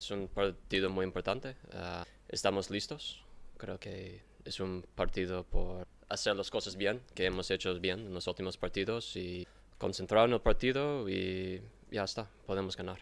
Es un partido muy importante. Eh, estamos listos. Creo que es un partido por hacer las cosas bien, que hemos hecho bien en los últimos partidos y concentrar en el partido y ya está, podemos ganar.